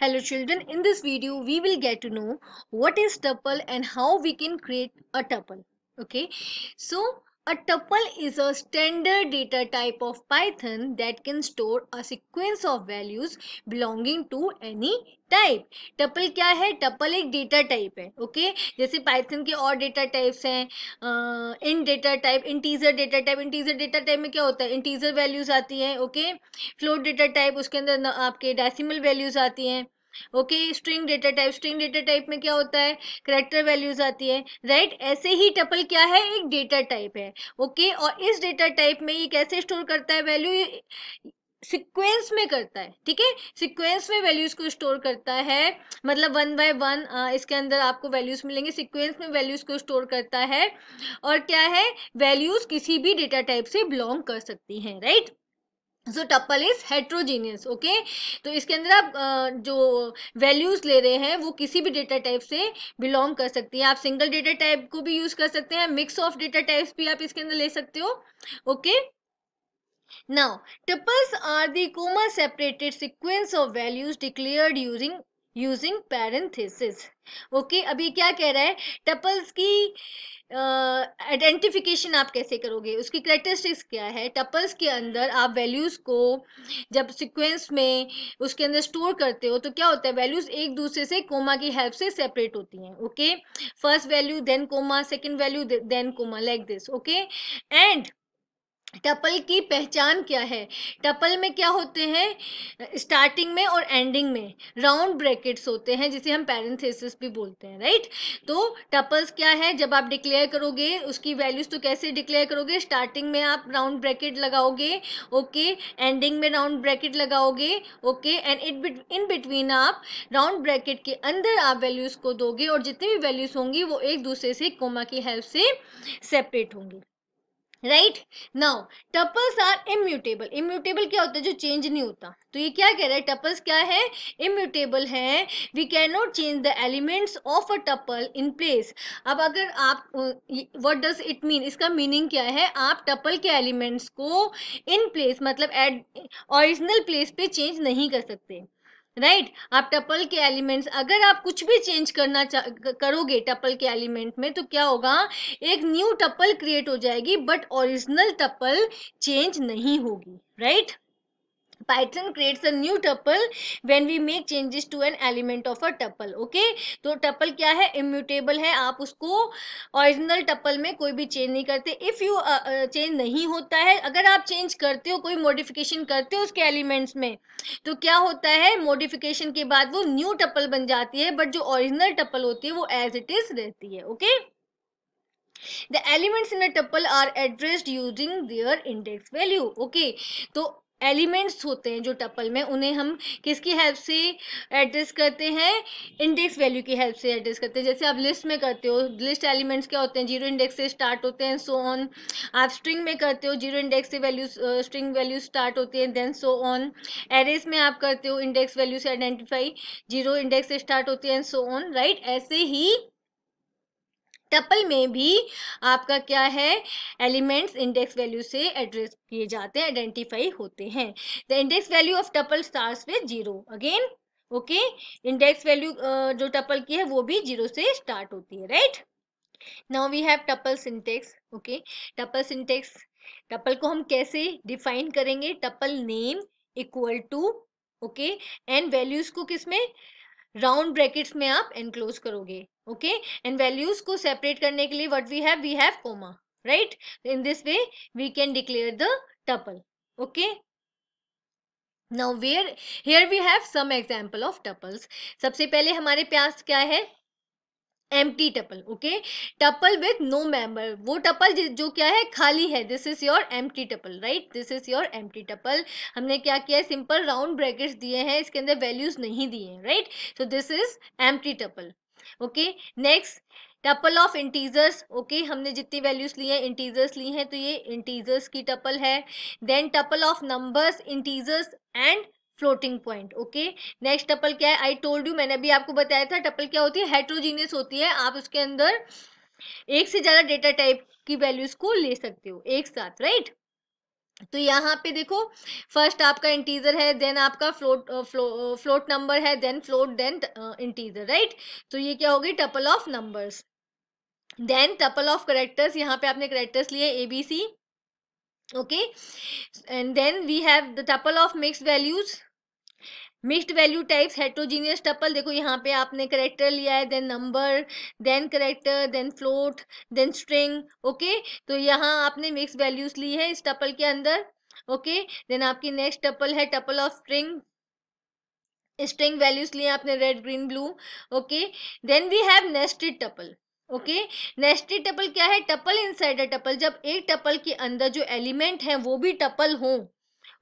Hello children, in this video we will get to know what is tuple and how we can create a tuple. Okay, so A tuple is a standard data type of Python that can store a sequence of values belonging to any type tuple क्या है tuple एक data type है okay जैसे Python के और data types हैं इन data type integer data type integer data type में क्या होता है इंटीजर वैल्यूज आती हैं ओके फ्लोट डेटा टाइप उसके अंदर आपके डेसिमल वैल्यूज आती हैं okay string data type string data type में क्या होता है करेक्टर वैल्यूज आती है राइट right? ऐसे ही टपल क्या है एक डेटा टाइप है ओके okay? और इस डेटा टाइप में ये कैसे स्टोर करता है वैल्यू सिक्वेंस में करता है ठीक है सिक्वेंस में वैल्यूज को स्टोर करता है मतलब वन बाय वन इसके अंदर आपको वैल्यूज मिलेंगे सिक्वेंस में वैल्यूज को स्टोर करता है और क्या है वैल्यूज किसी भी डेटा टाइप से बिलोंग कर सकती हैं right right? So tuple is heterogeneous okay तो इसके अंदर आप जो वैल्यूज ले रहे हैं वो किसी भी डेटा टाइप से बिलोंग कर सकती हैं आप सिंगल डेटा टाइप को भी यूज कर सकते हैं मिक्स ऑफ डेटा टाइप्स भी आप इसके अंदर ले सकते हो okay now tuples are the comma separated sequence of values declared using using parenthesis okay अभी क्या कह रहा है टपल्स की आइडेंटिफिकेशन uh, आप कैसे करोगे उसकी करेक्टरिस्टिक्स क्या है टपल्स के अंदर आप वैल्यूज़ को जब सीक्वेंस में उसके अंदर स्टोर करते हो तो क्या होता है वैल्यूज़ एक दूसरे से कोमा की हेल्प से सेपरेट होती हैं okay first value then comma second value then comma like this okay and tuple की पहचान क्या है टपल में क्या होते हैं स्टार्टिंग में और एंडिंग में राउंड ब्रैकेट्स होते हैं जिसे हम पैरेंथेसिस भी बोलते हैं राइट तो टपल्स क्या है जब आप डिक्लेयर करोगे उसकी वैल्यूज तो कैसे डिक्लेयर करोगे स्टार्टिंग में आप राउंड ब्रैकेट लगाओगे ओके एंडिंग में राउंड ब्रैकेट लगाओगे okay and it in between आप राउंड ब्रैकेट के अंदर आप वैल्यूज को दोगे और जितनी भी वैल्यूज होंगी वो एक दूसरे से कोमा की हेल्प से सेपरेट होंगी right now tuples are immutable immutable क्या होता है जो चेंज नहीं होता तो ये क्या कह रहा है टपल्स क्या है इम्यूटेबल है we can not change the elements of a tuple in place अब अगर आप व्हाट डज इट मीन इसका मीनिंग क्या है आप टपल के एलिमेंट्स को इन प्लेस मतलब एट ओरिजिनल प्लेस पे चेंज नहीं कर सकते राइट right? आप टपल के एलिमेंट्स अगर आप कुछ भी चेंज करना करोगे टपल के एलिमेंट में तो क्या होगा एक न्यू टपल क्रिएट हो जाएगी बट ओरिजिनल टपल चेंज नहीं होगी right right? python creates a new tuple when we make changes to an element of a tuple okay तो tuple क्या है immutable है आप उसको original tuple में कोई भी change नहीं करते if you uh, uh, change नहीं होता है अगर आप change करते हो कोई modification करते हो उसके elements में तो क्या होता है modification के बाद वो new tuple बन जाती है but जो original tuple होती है वो as it is रहती है okay the elements in a tuple are addressed using their index value okay तो एलिमेंट्स होते हैं जो टपल में उन्हें हम किसकी हेल्प से एड्रेस करते हैं इंडेक्स वैल्यू की हेल्प से एड्रेस करते हैं जैसे आप लिस्ट में करते हो लिस्ट एलिमेंट्स क्या होते हैं जीरो इंडेक्स से स्टार्ट होते हैं सो ऑन आप स्ट्रिंग में करते हो जीरो इंडेक्स से वैल्यू स्ट्रिंग वैल्यू स्टार्ट होती है देन सो ऑन एरेस में आप करते हो इंडेक्स वैल्यू से आइडेंटिफाई जीरो इंडेक्स से स्टार्ट होती है एंड सो ऑन राइट ऐसे ही टपल में भी आपका क्या है एलिमेंट्स इंडेक्स वैल्यू से एड्रेस किए जाते हैं आइडेंटिफाई होते हैं the index value of tuple starts with zero again okay index value जो टपल की है वो भी जीरो से स्टार्ट होती है right now we have tuple syntax okay tuple syntax tuple को हम कैसे डिफाइन करेंगे tuple name equal to okay and values को किसमें राउंड ब्रैकेट्स में आप एनक्लोज करोगे ओके एंड वैल्यूज को सेपरेट करने के लिए what we have we have comma right in this way we can declare the tuple okay now where here we have some example of tuples सबसे पहले हमारे पास क्या है empty tuple okay tuple with no member वो tuple जो क्या है खाली है this is your empty tuple right this is your empty tuple हमने क्या किया है सिंपल राउंड ब्रैकेट्स दिए हैं इसके अंदर वैल्यूज नहीं दिए हैं right so this is empty tuple okay next tuple of integers okay हमने जितनी वैल्यूज ली हैं इंटीजर्स ली हैं तो ये इंटीजर्स की टपल है then tuple of numbers integers and floating point okay next tuple क्या है आई टोल्ड यू मैंने अभी आपको बताया था टपल क्या होती है हेट्रोजीनियस होती है आप उसके अंदर एक से ज्यादा डेटा टाइप की वैल्यूज को ले सकते हो एक साथ राइट right? तो यहाँ पे देखो फर्स्ट आपका इंटीजर है देन आपका फ्लोट फ्लो, फ्लोट नंबर है then float then integer right तो ये क्या होगी tuple of numbers then tuple of characters यहाँ पे आपने करेक्टर्स लिए A B C okay and then we have the tuple of mix values mixed value types heterogeneous tuple देखो यहाँ पे आपने करेक्टर लिया है then number then character then float then string okay तो यहाँ आपने मिक्स वैल्यूज ली है इस टपल के अंदर ओके देन आपकी नेक्स्ट टपल है tuple of string string values लिए आपने red green blue okay then we have nested tuple okay nested tuple क्या है टपल इनसाइड अ टपल जब एक टपल के अंदर जो एलिमेंट है वो भी टपल हो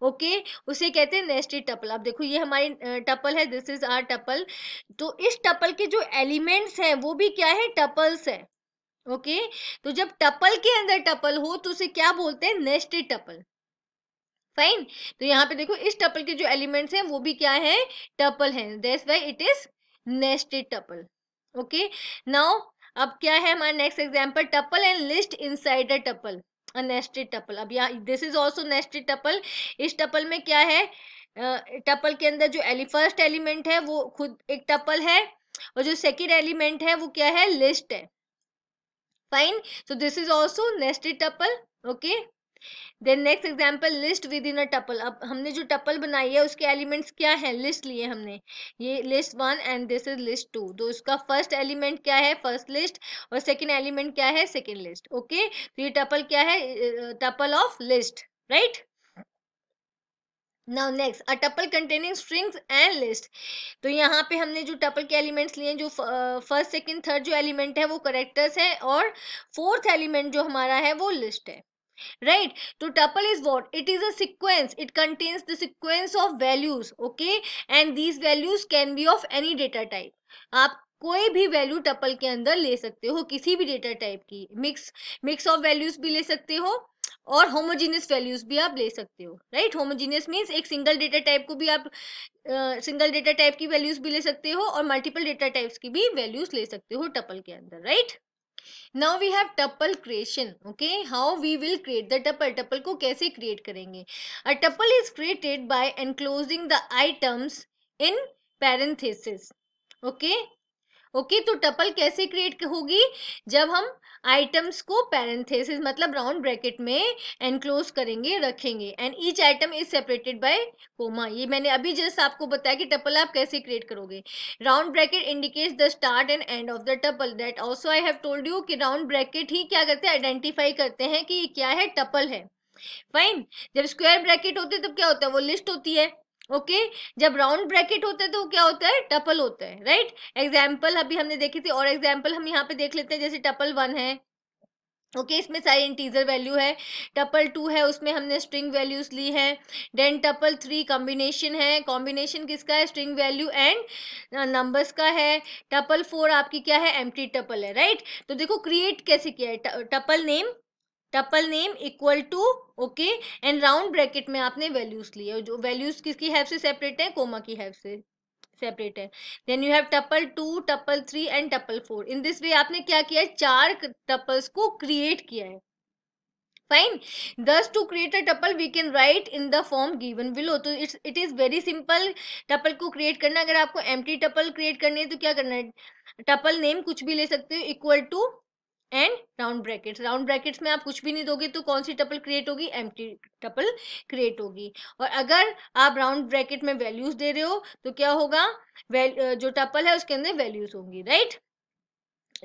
ओके उसे कहते हैं नेस्टेड टपल अब देखो ये हमारी टपल है दिस इज आर टपल तो इस टपल के जो एलिमेंट्स हैं वो भी क्या है टपल्स है ओके तो जब टपल के अंदर टपल हो तो उसे क्या बोलते हैं नेस्टेड टपल फाइन तो यहाँ पे देखो इस टपल के जो एलिमेंट्स हैं वो भी क्या है टपल है that's why it is nested tuple okay now अब क्या है हमारा next example tuple and list inside a tuple nested tuple अब यहाँ this is also nested tuple इस टपल में क्या है टपल के अंदर जो एलि फर्स्ट एलिमेंट है वो खुद एक टपल है और जो सेकेंड एलिमेंट है वो क्या है लिस्ट है fine so this is also nested tuple okay then next example list within a tuple अब हमने जो टपल बनाई है उसके एलिमेंट्स क्या हैं लिस्ट लिए हमने ये list one and this is list two तो उसका फर्स्ट एलिमेंट क्या है फर्स्ट लिस्ट और सेकेंड एलिमेंट क्या है सेकेंड लिस्ट ओके तो ये टपल क्या है tuple of list right now next a tuple containing strings and list तो यहाँ पे हमने जो टपल के एलिमेंट्स लिए जो फर्स्ट सेकेंड थर्ड जो एलिमेंट है वो करेक्टर्स है और फोर्थ एलिमेंट जो हमारा है वो लिस्ट है right so tuple is what it is a sequence it contains the sequence of values okay and these values can be of any data type आप कोई भी वैल्यू टपल के अंदर ले सकते हो किसी भी डेटा टाइप की मिक्स मिक्स ऑफ वैल्यूज भी ले सकते हो और होमोजीनियस वैल्यूज भी आप ले सकते हो राइट होमोजीनियस मीन्स एक सिंगल डेटा टाइप को भी आप सिंगल डेटा टाइप की वैल्यूज भी ले सकते हो और मल्टीपल डेटा टाइप्स की भी वैल्यूज ले सकते हो टपल के अंदर right right? Now we have tuple creation okay how we will create the tuple tuple को कैसे क्रिएट करेंगे a tuple is created by enclosing the items in parenthesis okay okay तो टपल कैसे क्रिएट होगी जब हम आइटम्स को parenthesis मतलब राउंड ब्रैकेट में एनक्लोज करेंगे रखेंगे and each item is separated by comma ये मैंने अभी जस्ट आपको बताया कि टपल आप कैसे क्रिएट करोगे round bracket indicates the start and end of the tuple that also I have told you कि राउंड ब्रैकेट ही क्या करते हैं आइडेंटिफाई करते हैं कि ये क्या है टपल है फाइन जब स्क्वायर ब्रैकेट होते हैं तब क्या होता है वो लिस्ट होती है ओके जब राउंड ब्रैकेट होते हैं तो क्या होता है टपल होता है राइट एग्जाम्पल अभी हमने देखी थी और एग्जाम्पल हम यहाँ पे देख लेते हैं जैसे टपल वन है ओके okay, इसमें सारी इंटीजर वैल्यू है टपल टू है उसमें हमने स्ट्रिंग वैल्यूज ली है देन टपल थ्री कॉम्बिनेशन है कॉम्बिनेशन किसका है स्ट्रिंग वैल्यू एंड नंबर्स का है टपल फोर आपकी क्या है एम्प्टी टपल है राइट right? तो देखो क्रिएट कैसे किया है tuple name tuple name equal to okay and round bracket में आपने वैल्यूज लिए जो वैल्यूज किसकी हेल्प से सेपरेट है कोमा की हेल्प से सेपरेट है then you have tuple two tuple three and tuple four in this way आपने क्या किया है चार टपल्स को क्रिएट किया है fine thus to create a tuple we can write in the form given below तो it's it is very simple tuple को क्रिएट करना अगर आपको एम टपल क्रिएट करनी है तो क्या करना है टपल नेम कुछ भी ले सकते हो equal to and round brackets round brackets में आप कुछ भी नहीं दोगे तो कौन सी टपल क्रिएट होगी एम टपल क्रिएट होगी और अगर आप राउंड ब्रैकेट में वैल्यूज दे रहे हो तो क्या होगा जो टपल है उसके अंदर वैल्यूज होंगी right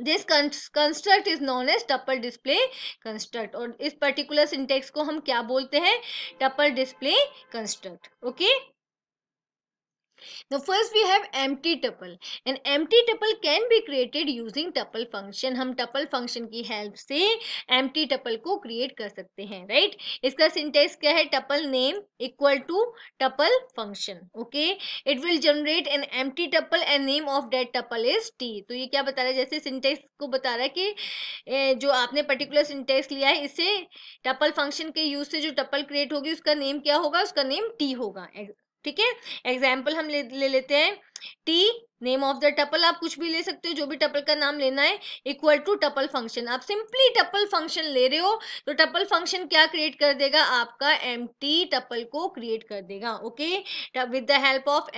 this construct is known as tuple display construct और इस पर्टिकुलर सिंटेक्स को हम क्या बोलते हैं tuple display construct okay Now first we have empty tuple. An empty tuple can be created using tuple function. हम tuple function की help से empty tuple को create कर सकते हैं right? इसका syntax क्या है tuple name equal to tuple function. Okay? It will generate an empty tuple and name of that tuple is t. तो ये क्या बता रहा है जैसे syntax को बता रहा है कि जो आपने particular syntax लिया है इसे tuple function के use से जो tuple create होगी उसका name क्या होगा उसका name t होगा ठीक है एग्जाम्पल हम ले, ले लेते हैं T name of the tuple आप कुछ भी ले सकते हो जो भी टपल का नाम लेना है इक्वल टू टपल फंक्शन आप सिंपली टपल फंक्शन ले रहे हो तो टपल फंक्शन क्या क्रिएट कर देगा आपका एम टी टपल को क्रिएट कर देगा okay with the help of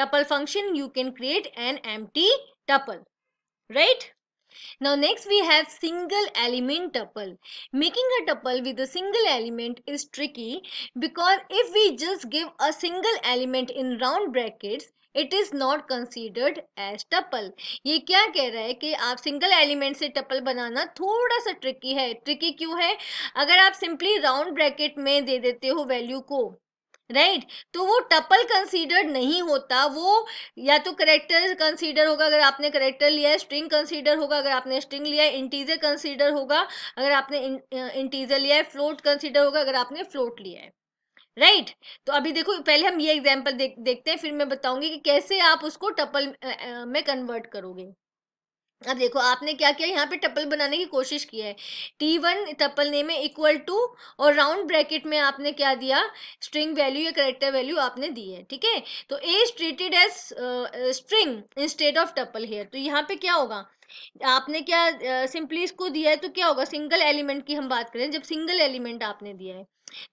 tuple function you can create an empty tuple right Now next we have single element tuple. Making a tuple with a single element is tricky because if we just give a single element in round brackets, it is not considered as tuple ये क्या कह रहा है कि आप single element से tuple बनाना थोड़ा सा ट्रिकी है ट्रिकी क्यों है अगर आप सिंपली राउंड ब्रैकेट में दे देते हो वैल्यू को राइट right? तो वो टपल कंसीडर्ड नहीं होता वो या तो करेक्टर कंसीडर होगा अगर आपने करेक्टर लिया है स्ट्रिंग कंसीडर होगा अगर आपने स्ट्रिंग लिया है इंटीजर कंसीडर होगा अगर आपने इंटीजर लिया है फ्लोट कंसीडर होगा अगर आपने फ्लोट लिया है राइट right? तो अभी देखो पहले हम ये एग्जाम्पल देख, देखते हैं फिर मैं बताऊंगी कि कैसे आप उसको टपल में कन्वर्ट करोगे अब देखो आपने क्या किया यहाँ पे टपल बनाने की कोशिश की है टी वन टपल नेम है इक्वल टू और राउंड ब्रैकेट में आपने क्या दिया स्ट्रिंग वैल्यू या करेक्टर वैल्यू आपने दी है ठीक है तो A is treated as string instead of tuple here तो यहाँ पे क्या होगा आपने क्या सिंपली uh, इसको दिया है तो क्या होगा सिंगल एलिमेंट की हम बात करें जब सिंगल एलिमेंट आपने दिया है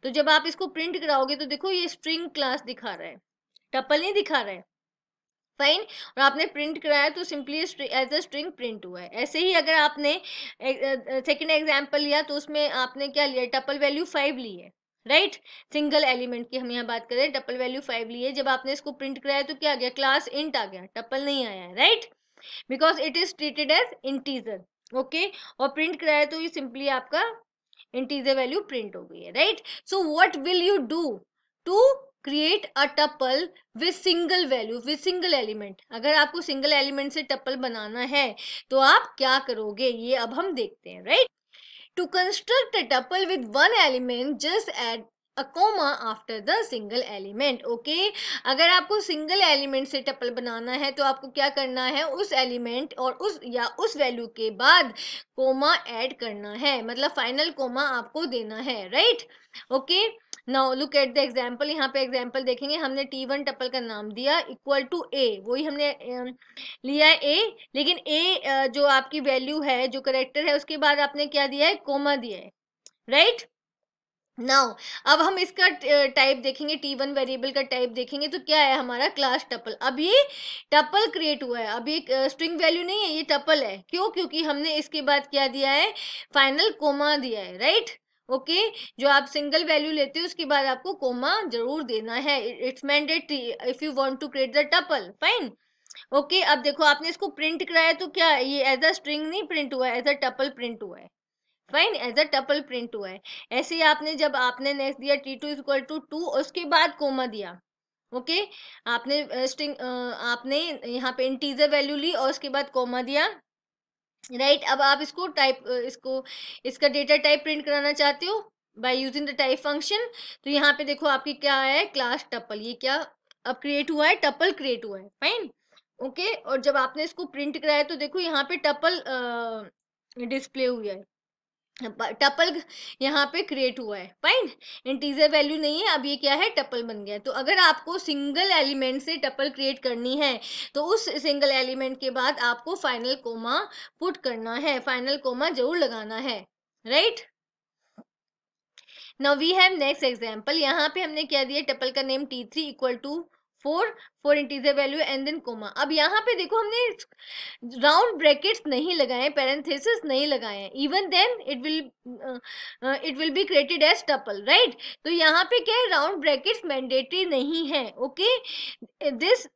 तो जब आप इसको प्रिंट कराओगे तो देखो ये स्ट्रिंग क्लास दिखा रहा है टपल नहीं दिखा रहा है फाइन और आपने प्रिंट कराया तो simply as a string print हुआ है ऐसे ही अगर आपने सेकेंड एग्जाम्पल लिया तो उसमें आपने क्या लिया टपल वैल्यू फाइव ली है राइट सिंगल एलिमेंट की हम यहाँ बात कर रहे हैं टपल वैल्यू फाइव ली है जब आपने इसको प्रिंट कराया तो क्या आ गया क्लास इंट आ गया टपल नहीं आया है right because it is treated as integer okay और प्रिंट कराया तो ये सिंपली आपका इंटीजर वैल्यू प्रिंट हो गई है right so what will you do to create a tuple with single value with single element अगर आपको सिंगल एलिमेंट से टपल बनाना है तो आप क्या करोगे ये अब हम देखते हैं right to construct a tuple with one element just add a comma after the single element okay अगर आपको सिंगल एलिमेंट से टपल बनाना है तो आपको क्या करना है उस एलिमेंट और उस या उस वैल्यू के बाद कोमा ऐड करना है मतलब फाइनल कोमा आपको देना है right right? Okay okay? Now look at the example यहाँ पे एग्जाम्पल देखेंगे हमने टी वन टपल का नाम दिया इक्वल टू ए वही हमने लिया ए लेकिन ए जो आपकी वैल्यू है जो करेक्टर है उसके बाद आपने क्या दिया है कोमा दिया है राइट right? नाउ अब हम इसका टाइप देखेंगे टी वन वेरिएबल का टाइप देखेंगे तो क्या है हमारा क्लास टपल अब ये टपल क्रिएट हुआ है अब ये स्ट्रिंग वैल्यू नहीं है ये टपल है क्यों क्योंकि हमने इसके बाद क्या दिया है फाइनल कोमा दिया है राइट ओके जो आप सिंगल वैल्यू लेते हो उसके बाद आपको कोमा जरूर देना है it's mandatory if you want to create the tuple fine okay अब देखो आपने इसको प्रिंट कराया तो क्या ये एज अ स्ट्रिंग नहीं प्रिंट हुआ है एज अ टपल प्रिंट हुआ है fine as a tuple print हुआ है ऐसे ही आपने जब आपने नेक्स्ट दिया T two equal to two उसके बाद कोमा दिया ओके okay? आपने स्ट्रिंग आपने यहाँ पे इंटीजर वैल्यू ली और उसके बाद कोमा दिया राइट अब आप इसको टाइप इसको इसका डेटा टाइप प्रिंट कराना चाहते हो by using the type function तो यहाँ पे देखो आपकी क्या है क्लास टपल ये क्या अब क्रिएट हुआ है टपल क्रिएट हुआ है फाइन ओके okay? और जब आपने इसको प्रिंट कराया तो देखो यहाँ पे टपल डिस्प्ले हुआ है टपल यहाँ पे क्रिएट हुआ है फाइन इंटीजर वैल्यू नहीं है अब ये क्या है टपल बन गया तो अगर आपको सिंगल एलिमेंट से टपल क्रिएट करनी है तो उस सिंगल एलिमेंट के बाद आपको फाइनल कोमा पुट करना है फाइनल कोमा जरूर लगाना है right right? Now we have next example यहाँ पे हमने क्या दिया टपल का name T three equal to four four integer value and then comma अब यहाँ पे देखो हमने राउंड ब्रैकेट्स नहीं लगाए पैरेंथेसिस नहीं लगाए हैं even then it will it will be created as tuple right तो यहाँ पे क्या है राउंड ब्रैकेट्स मैंडेटरी नहीं है okay this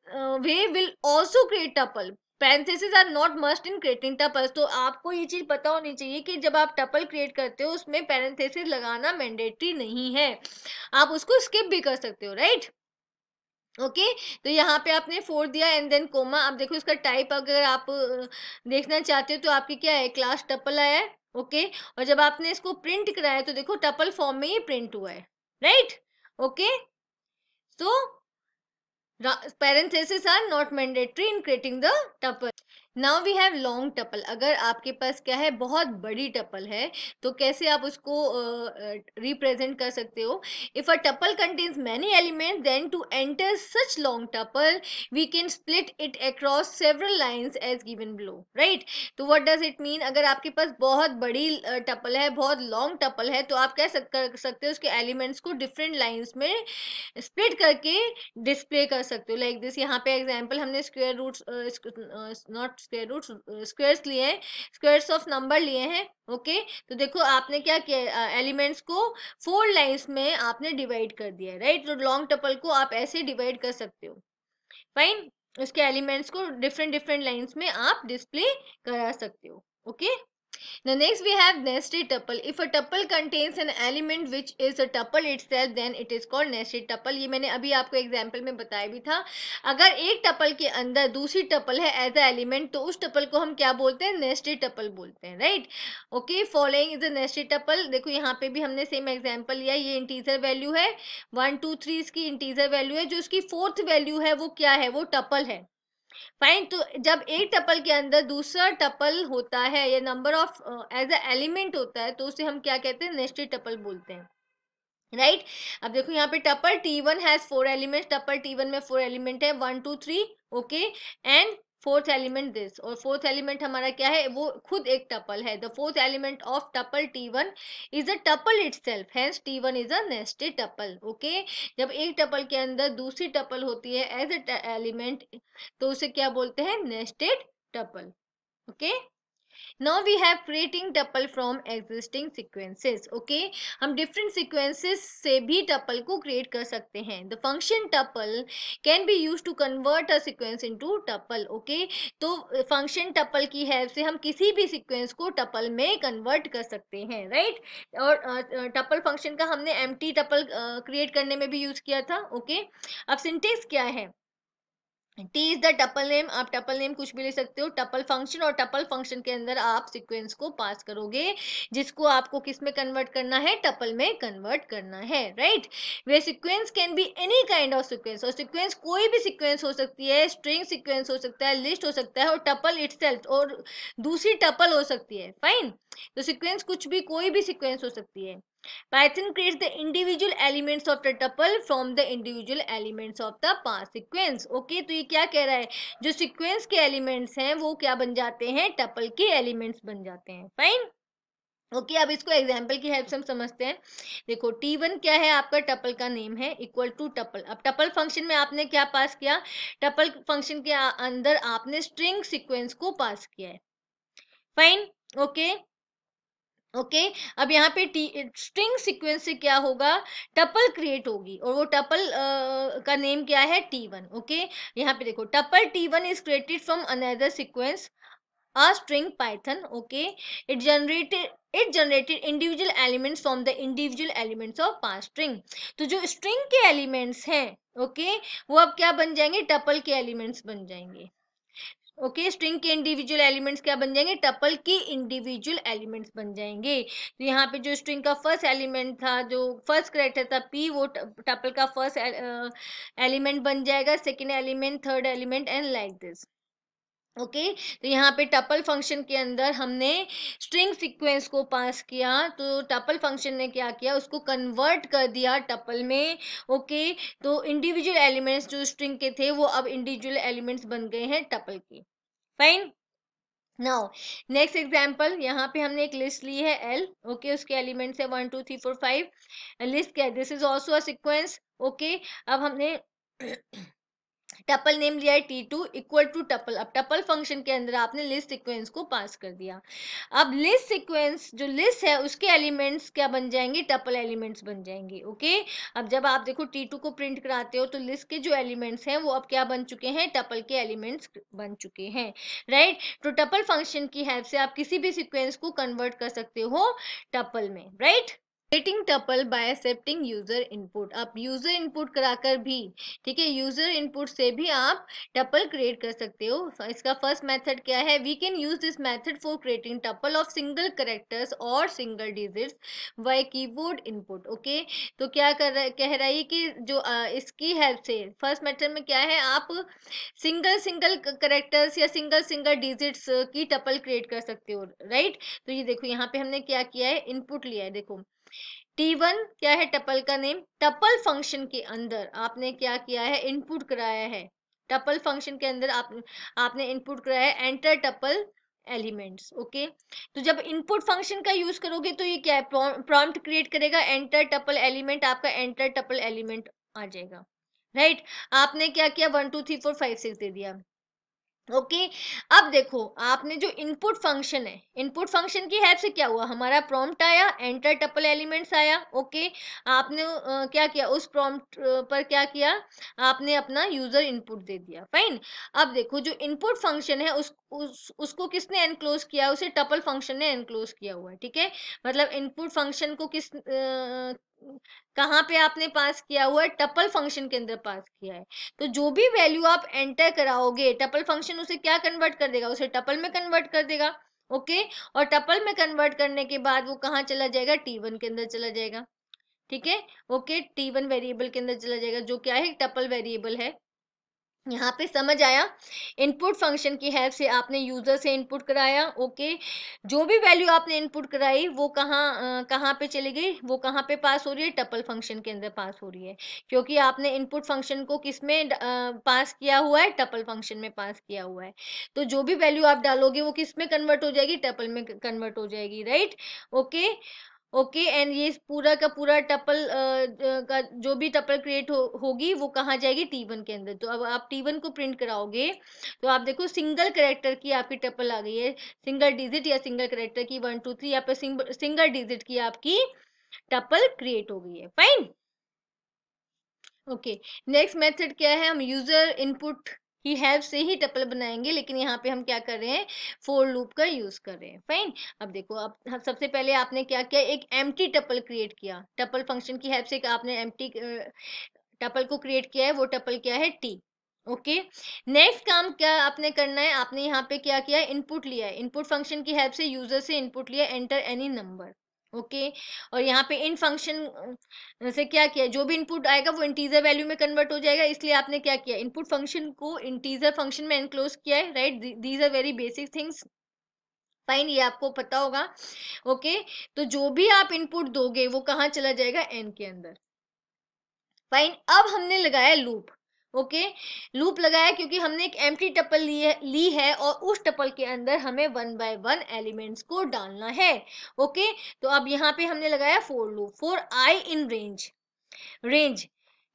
way will also create tuple parenthesis are not must in creating tuples तो आपको ये चीज पता होनी चाहिए कि जब आप टपल क्रिएट करते हो उसमें पैरेंथेसिस लगाना मैंडेटरी नहीं है आप उसको स्किप भी कर सकते हो राइट right? Okay okay? तो यहाँ पे आपने फोर दिया एंड देन कोमा आप देखो इसका टाइप अगर आप देखना चाहते हो तो आपकी क्या है क्लास टपल आया है ओके okay? और जब आपने इसको प्रिंट कराया तो देखो टपल फॉर्म में ही प्रिंट हुआ है right okay so parenthesis are not mandatory in creating the tuple now we have long tuple अगर आपके पास क्या है बहुत बड़ी टपल है तो कैसे आप उसको रिप्रेजेंट uh, कर सकते हो if a tuple contains many element then to enter such long tuple we can split it across several lines as given below right तो वट डज इट मीन अगर आपके पास बहुत बड़ी टपल uh, है बहुत लॉन्ग टपल है तो आप क्या सक, कर सकते हो उसके एलिमेंट्स को डिफरेंट लाइन्स में स्प्लिट करके डिस्प्ले कर सकते हो लाइक दिस यहाँ पे एग्जाम्पल हमने square root not square root squares लिए हैं स्क्वेयर्स ऑफ नंबर लिए हैं ओके तो देखो आपने क्या किया एलिमेंट्स uh, को फोर लाइंस में आपने डिवाइड कर दिया है राइट लॉन्ग टपल को आप ऐसे डिवाइड कर सकते हो फाइन उसके एलिमेंट्स को डिफरेंट डिफरेंट लाइन्स में आप डिस्प्ले करा सकते हो okay okay? The next we have nested tuple. If a tuple contains an element which is a tuple itself, then it is called nested tuple. ये मैंने अभी आपको एग्जाम्पल में बताया भी था अगर एक टपल के अंदर दूसरी टपल है एज अ एलिमेंट तो उस टपल को हम क्या बोलते हैं नेस्टेड टपल बोलते हैं right okay following is a nested tuple देखो यहाँ पे भी हमने सेम एग्जाम्पल लिया ये इंटीजर वैल्यू है वन टू थ्री इसकी इंटीजर वैल्यू है जो इसकी फोर्थ वैल्यू है वो क्या है वो टपल है फाइन तो जब एक टपल के अंदर दूसरा टपल होता है या number of as a element होता है तो उसे हम क्या कहते हैं नेस्टेड टपल बोलते हैं राइट right? अब देखो यहाँ पे tuple T one has four element tuple T one में फोर एलिमेंट है one two three okay and fourth element this और फोर्थ एलिमेंट हमारा क्या है वो खुद एक टपल है the fourth element of tuple T one is a tuple itself hence T one is a nested tuple okay जब एक टपल के अंदर दूसरी टपल होती है एज अ एलिमेंट तो उसे क्या बोलते हैं nested tuple okay okay? now we have creating tuple from existing sequences okay हम different sequences से भी tuple को create कर सकते हैं the function tuple can be used to convert a sequence into tuple okay तो function tuple की help से हम किसी भी sequence को tuple में convert कर सकते हैं right और uh, tuple function का हमने empty tuple uh, create करने में भी use किया था okay अब syntax क्या है T is the tuple name आप टपल नेम कुछ भी ले सकते हो टपल फंक्शन और टपल फंक्शन के अंदर आप सीक्वेंस को पास करोगे जिसको आपको किस में कन्वर्ट करना है टपल में कन्वर्ट करना है right where sequence can be any kind of sequence और सीक्वेंस कोई भी सीक्वेंस हो सकती है स्ट्रिंग सीक्वेंस हो सकता है लिस्ट हो सकता है और टपल इट और दूसरी टपल हो सकती है फाइन तो सिक्वेंस कुछ भी कोई भी सिक्वेंस हो सकती है Python creates the individual elements of the tuple from the individual elements of the pass sequence. Okay तो ये क्या कह रहा है जो सीक्वेंस के एलिमेंट्स हैं वो क्या बन जाते हैं टपल के एलिमेंट्स बन जाते हैं फाइन ओके okay, अब इसको एग्जांपल की हेल्प से हम समझते हैं देखो T1 क्या है आपका टपल का नेम है इक्वल टू टपल अब टपल फंक्शन में आपने क्या पास किया टपल फंक्शन के अंदर आपने स्ट्रिंग सीक्वेंस को पास किया है fine okay okay? Okay okay? अब यहाँ पे टी स्ट्रिंग सीक्वेंस से क्या होगा टपल क्रिएट होगी और वो टपल uh, का नेम क्या है टी वन ओके यहाँ पे देखो tuple T one is created from another sequence a string Python okay it generated it generated individual elements from the individual elements of पांच स्ट्रिंग तो जो स्ट्रिंग के एलिमेंट्स हैं ओके okay, वो अब क्या बन जाएंगे टपल के एलिमेंट्स बन जाएंगे ओके okay, स्ट्रिंग के इंडिविजुअल एलिमेंट्स क्या बन जाएंगे टपल के इंडिविजुअल एलिमेंट्स बन जाएंगे तो यहाँ पे जो स्ट्रिंग का फर्स्ट एलिमेंट था जो फर्स्ट करेक्टर था पी वो टपल का फर्स्ट एलिमेंट बन जाएगा second element third element and like this okay okay? तो यहाँ पे टपल फंक्शन के अंदर हमने स्ट्रिंग सीक्वेंस को पास किया तो टपल फंक्शन ने क्या किया उसको कन्वर्ट कर दिया टपल में ओके okay? तो इंडिविजुअल एलिमेंट्स जो स्ट्रिंग के थे वो अब इंडिविजुअल एलिमेंट्स बन गए हैं टपल के फाइन नाउ नेक्स्ट एग्जाम्पल यहाँ पे हमने एक लिस्ट ली है एल ओके okay, उसके एलिमेंट्स है one two three four five list क्या this is also a sequence okay अब हमने टपल नेम लिया है T two equal to tuple अब टपल फंक्शन के अंदर आपने लिस्ट सिक्वेंस को पास कर दिया अब लिस्ट सिक्वेंस जो लिस्ट है उसके एलिमेंट्स क्या बन जाएंगे टपल एलिमेंट्स बन जाएंगे ओके अब जब आप देखो टी टू को प्रिंट कराते हो तो लिस्ट के जो एलिमेंट्स हैं वो अब क्या बन चुके हैं टपल के एलिमेंट्स बन चुके हैं राइट तो टपल फंक्शन की हेल्प से आप किसी भी सिक्वेंस को कन्वर्ट कर सकते हो टपल में right creating tuple by accepting user input आप यूजर इनपुट कराकर भी ठीक है यूजर इनपुट से भी आप टपल क्रिएट कर सकते हो इसका फर्स्ट मेथड क्या है we can use this method for creating tuple of single characters और single digits by keyboard input okay तो क्या कर रहा कह रहा है कि जो आ, इसकी हेल्प से फर्स्ट मेथड में क्या है आप सिंगल सिंगल करेक्टर्स या सिंगल सिंगल डिजिट्स की टपल क्रिएट कर सकते हो राइट तो ये देखो यहाँ पे हमने क्या किया है इनपुट लिया है देखो टी वन क्या है टपल का नेम टपल फंक्शन के अंदर आपने क्या किया है इनपुट कराया है टपल फंक्शन के अंदर आप, आपने इनपुट कराया है एंटर टपल एलिमेंट्स ओके तो जब इनपुट फंक्शन का यूज करोगे तो ये क्या है प्रॉम्प्ट क्रिएट करेगा एंटर टपल एलिमेंट आपका एंटर टपल एलिमेंट आ जाएगा राइट right? आपने क्या किया one two three four five six दे दिया ओके okay, अब देखो आपने जो इनपुट फंक्शन है इनपुट फंक्शन की हेल्प से क्या हुआ हमारा प्रॉम्प्ट आया एंटर टपल एलिमेंट्स आया ओके okay, आपने आ, क्या किया उस प्रॉम्प्ट पर क्या किया आपने अपना यूजर इनपुट दे दिया फाइन अब देखो जो इनपुट फंक्शन है उस, उस उसको किसने एनक्लोज किया उसे टपल फंक्शन ने एनक्लोज किया हुआ है ठीक है मतलब इनपुट फंक्शन को किस आ, कहाँ पे आपने पास किया हुआ है टपल फंक्शन के अंदर पास किया है तो जो भी वैल्यू आप एंटर कराओगे टपल फंक्शन उसे क्या कन्वर्ट कर देगा उसे टपल में कन्वर्ट कर देगा ओके और टपल में कन्वर्ट करने के बाद वो कहाँ चला जाएगा टी वन के अंदर चला जाएगा ठीक है ओके टी वन वेरिएबल के अंदर चला जाएगा जो क्या है टपल वेरिएबल है यहाँ पे समझ आया इनपुट फंक्शन की हेल्प से आपने यूज़र से इनपुट कराया ओके जो भी वैल्यू आपने इनपुट कराई वो कहाँ कहाँ पे चली गई वो कहाँ पे पास हो रही है टपल फंक्शन के अंदर पास हो रही है क्योंकि आपने इनपुट फंक्शन को किस में पास किया हुआ है टपल फंक्शन में पास किया हुआ है तो जो भी वैल्यू आप डालोगे वो किस में कन्वर्ट हो जाएगी टपल में कन्वर्ट हो जाएगी राइट ओके ओके एंड ये पूरा का पूरा टपल का जो भी टपल क्रिएट हो, होगी वो कहाँ जाएगी टी वन के अंदर तो अब आप टी वन को प्रिंट कराओगे तो आप देखो सिंगल करेक्टर की आपकी टपल आ गई है सिंगल डिजिट या सिंगल करेक्टर की वन टू थ्री या फिर सिंगल डिजिट की आपकी टपल क्रिएट हो गई है फाइन ओके नेक्स्ट मेथड क्या है हम यूजर इनपुट ही हैव से ही टपल बनाएंगे लेकिन यहाँ पे हम क्या कर रहे हैं फोर लूप का यूज कर रहे हैं फाइन अब देखो अब हम सबसे पहले आपने क्या किया एक एम टपल क्रिएट किया टपल फंक्शन की हेल्प से आपने एम टपल को क्रिएट किया है वो टपल क्या है टी ओके नेक्स्ट काम क्या आपने करना है आपने यहाँ पे क्या किया इनपुट लिया है इनपुट फंक्शन की हेल्प से यूजर से इनपुट लिया एंटर एनी नंबर ओके और यहाँ पे इन फंक्शन से क्या किया जो भी इनपुट आएगा वो इंटीजर वैल्यू में कन्वर्ट हो जाएगा इसलिए आपने क्या किया इनपुट फंक्शन को इंटीजर फंक्शन में एनक्लोज किया है right these are very basic things fine ये आपको पता होगा ओके okay? तो जो भी आप इनपुट दोगे वो कहाँ चला जाएगा एन के अंदर फाइन अब हमने लगाया लूप ओके लूप लगाया क्योंकि हमने एक टी टपल ली है और उस टपल के अंदर हमें वन बाय वन एलिमेंट्स को डालना है ओके तो अब यहाँ पे हमने लगाया for loop for I in range range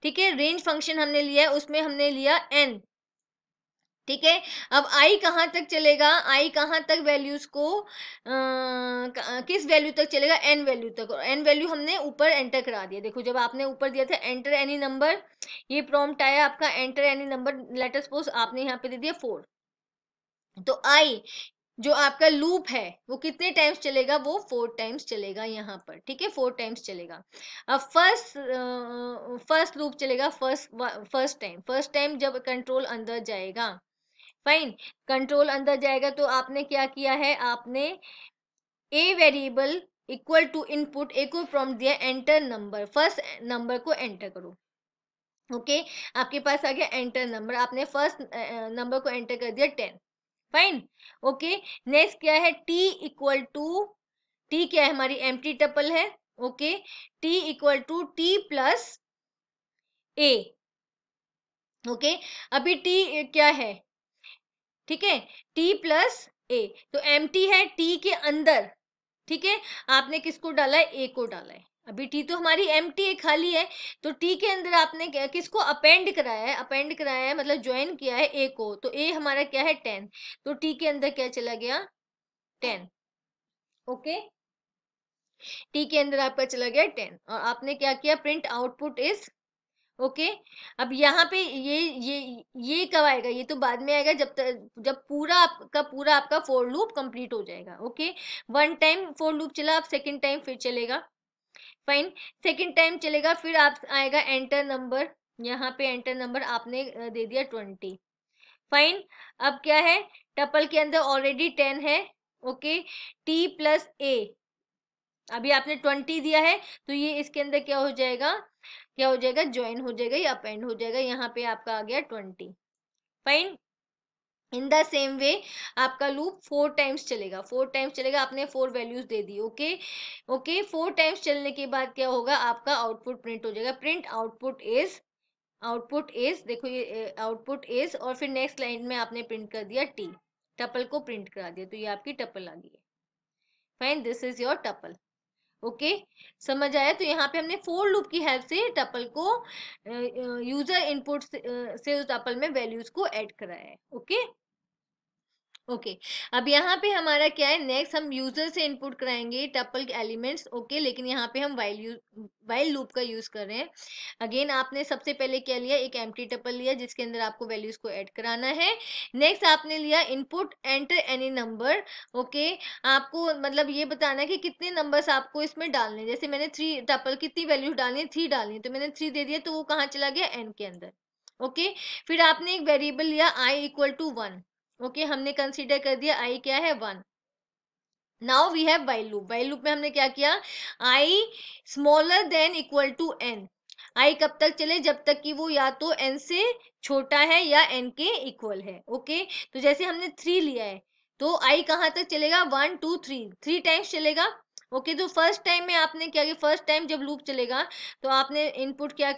ठीक है रेंज फंक्शन हमने लिया है उसमें हमने लिया एन ठीक है अब आई कहाँ तक चलेगा आई कहाँ तक वैल्यूज को आ, किस वैल्यू तक चलेगा एन वैल्यू तक और एन वैल्यू हमने ऊपर एंटर करा दिया देखो जब आपने ऊपर दिया था एंटर एनी नंबर ये प्रॉम्प्ट आया आपका enter any number later suppose आपने यहाँ पे दे दिया फोर तो आई जो आपका लूप है वो कितने टाइम्स चलेगा वो फोर टाइम्स चलेगा यहाँ पर ठीक है फोर टाइम्स चलेगा अब फर्स्ट फर्स्ट लूप चलेगा first first time first time जब कंट्रोल अंदर जाएगा फाइन कंट्रोल अंदर जाएगा तो आपने क्या किया है आपने a variable equal to input a को प्रॉम्प्ट दिया एंटर नंबर फर्स्ट नंबर को एंटर करो ओके okay? आपके पास आ गया एंटर नंबर आपने फर्स्ट नंबर को एंटर कर दिया टेन फाइन ओके नेक्स्ट क्या है टी इक्वल टू टी क्या है हमारी एम टी टपल है okay T equal to T plus a okay अभी टी क्या है ठीक है टी प्लस ए तो एम टी है टी के अंदर ठीक है आपने किसको डाला है ए को डाला है अभी टी तो हमारी एम टी खाली है तो टी के अंदर आपने क्या किसको अपेंड कराया है अपेंड कराया है मतलब ज्वाइन किया है ए को तो ए हमारा क्या है टेन तो टी के अंदर क्या चला गया टेन ओके टी के अंदर आपका चला गया टेन और आपने क्या किया प्रिंट आउटपुट इज ओके अब यहाँ पे ये ये ये कब आएगा ये तो बाद में आएगा जब तक जब पूरा आपका पूरा आपका फोर लूप कंप्लीट हो जाएगा okay one time for loop चला आप सेकेंड टाइम फिर चलेगा फाइन सेकेंड टाइम चलेगा फिर आप आएगा एंटर नंबर यहाँ पे एंटर नंबर आपने दे दिया ट्वेंटी फाइन अब क्या है टपल के अंदर ऑलरेडी टेन है ओके टी प्लस ए अभी आपने ट्वेंटी दिया है तो ये इसके अंदर क्या हो जाएगा क्या हो जाएगा ज्वाइन हो जाएगा या अपेंड हो जाएगा यहाँ पे आपका आ गया twenty fine in the same way आपका लूप फोर टाइम्स चलेगा फोर टाइम्स चलेगा आपने फोर वैल्यूज दे दी ओके ओके फोर टाइम्स चलने के बाद क्या होगा आपका आउटपुट प्रिंट हो जाएगा print output is output is देखो ये आउटपुट इज और फिर नेक्स्ट लाइन में आपने प्रिंट कर दिया टी टपल को प्रिंट करा दिया तो ये आपकी टपल आ गई है fine this is your tuple okay समझ आया तो यहाँ पे हमने फोर लूप की हेल्प से टपल को यूजर इनपुट से, उस टपल में वैल्यूज को ऐड कराया है ओके ओके अब यहाँ पे हमारा क्या है नेक्स्ट हम यूजर से इनपुट कराएंगे टपल एलिमेंट्स ओके लेकिन यहाँ पे हम वाइल यूज वाइल लूप का यूज कर रहे हैं अगेन आपने सबसे पहले क्या लिया एक एम टपल लिया जिसके अंदर आपको वैल्यूज को ऐड कराना है नेक्स्ट आपने लिया input enter any number okay आपको मतलब ये बताना है कि कितने नंबर्स आपको इसमें डालने जैसे मैंने थ्री टपल कितनी वैल्यूज डालनी है थ्री डालनी है तो मैंने थ्री दे दिया तो वो कहाँ चला गया एन के अंदर ओके okay? फिर आपने एक वेरिएबल लिया I equal to one okay okay, हमने कंसीडर कर दिया आई क्या है one now we have while loop while loop में हमने क्या किया I smaller than equal to N I कब तक चले जब तक कि वो या तो एन से छोटा है या एन के इक्वल है ओके okay? तो जैसे हमने थ्री लिया है तो आई कहाँ तक चलेगा one two three three times चलेगा ओके okay, तो फर्स्ट टाइम में आपने क्या किया फर्स्ट टाइम जब लूप चलेगा तो आपने इनपुट क्या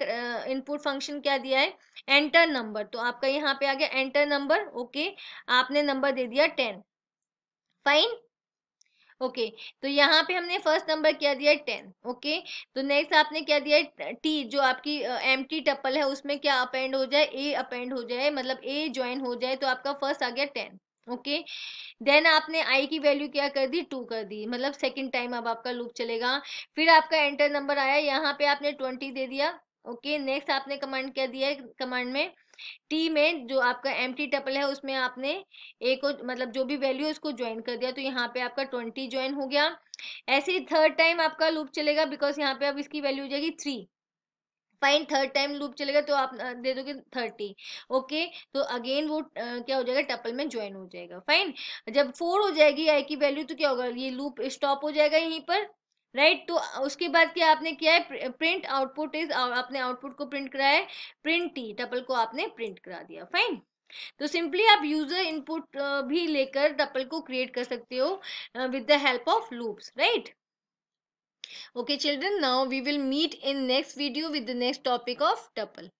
इनपुट फंक्शन क्या दिया है एंटर नंबर तो आपका यहाँ पे आ गया एंटर नंबर ओके आपने नंबर दे दिया टेन फाइन ओके okay, तो यहाँ पे हमने फर्स्ट नंबर क्या दिया टेन ओके okay? तो नेक्स्ट आपने क्या दिया टी जो आपकी एम टी टप्पल है उसमें क्या अपेंड हो जाए ए अपेंड हो जाए मतलब ए ज्वाइन हो जाए तो आपका फर्स्ट आ गया टेन ओके देन आपने आई की वैल्यू क्या कर दी टू कर दी मतलब सेकंड टाइम अब आपका लूप चलेगा फिर आपका एंटर नंबर आया यहाँ पे आपने ट्वेंटी दे दिया ओके नेक्स्ट आपने कमांड क्या दिया है कमांड में टी में जो आपका एम टी टपल है उसमें आपने ए को मतलब जो भी वैल्यू है उसको ज्वाइन कर दिया तो यहाँ पे आपका ट्वेंटी ज्वाइन हो गया ऐसे ही थर्ड टाइम आपका लूप चलेगा बिकॉज यहाँ पे अब इसकी वैल्यू हो जाएगी three fine third time loop चलेगा तो आप दे दोगे थर्टी ओके तो अगेन वो क्या हो जाएगा टपल में ज्वाइन हो जाएगा फाइन जब फोर हो जाएगी आई की वैल्यू तो क्या होगा ये लूप स्टॉप हो जाएगा यहीं पर राइट तो उसके बाद क्या आपने किया है प्रिंट आउटपुट इज आपने आउटपुट को प्रिंट कराया है प्रिंट टी टपल को आपने प्रिंट करा दिया फाइन तो सिंपली आप यूजर इनपुट भी लेकर टपल को क्रिएट कर सकते हो with the help of loops right okay children now we will meet in next video with the next topic of tuple